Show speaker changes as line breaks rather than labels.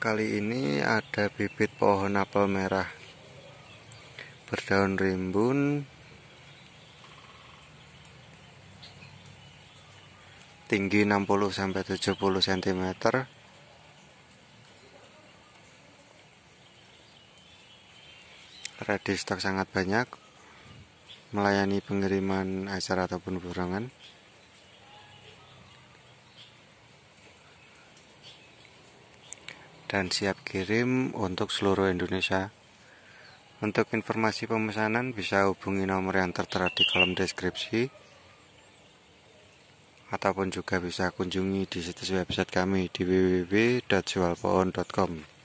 Kali ini ada bibit pohon apel merah berdaun rimbun tinggi 60 sampai 70 cm ready stok sangat banyak melayani pengiriman acara ataupun burangan dan siap kirim untuk seluruh Indonesia. Untuk informasi pemesanan bisa hubungi nomor yang tertera di kolom deskripsi ataupun juga bisa kunjungi di situs website kami di www.jualpohon.com.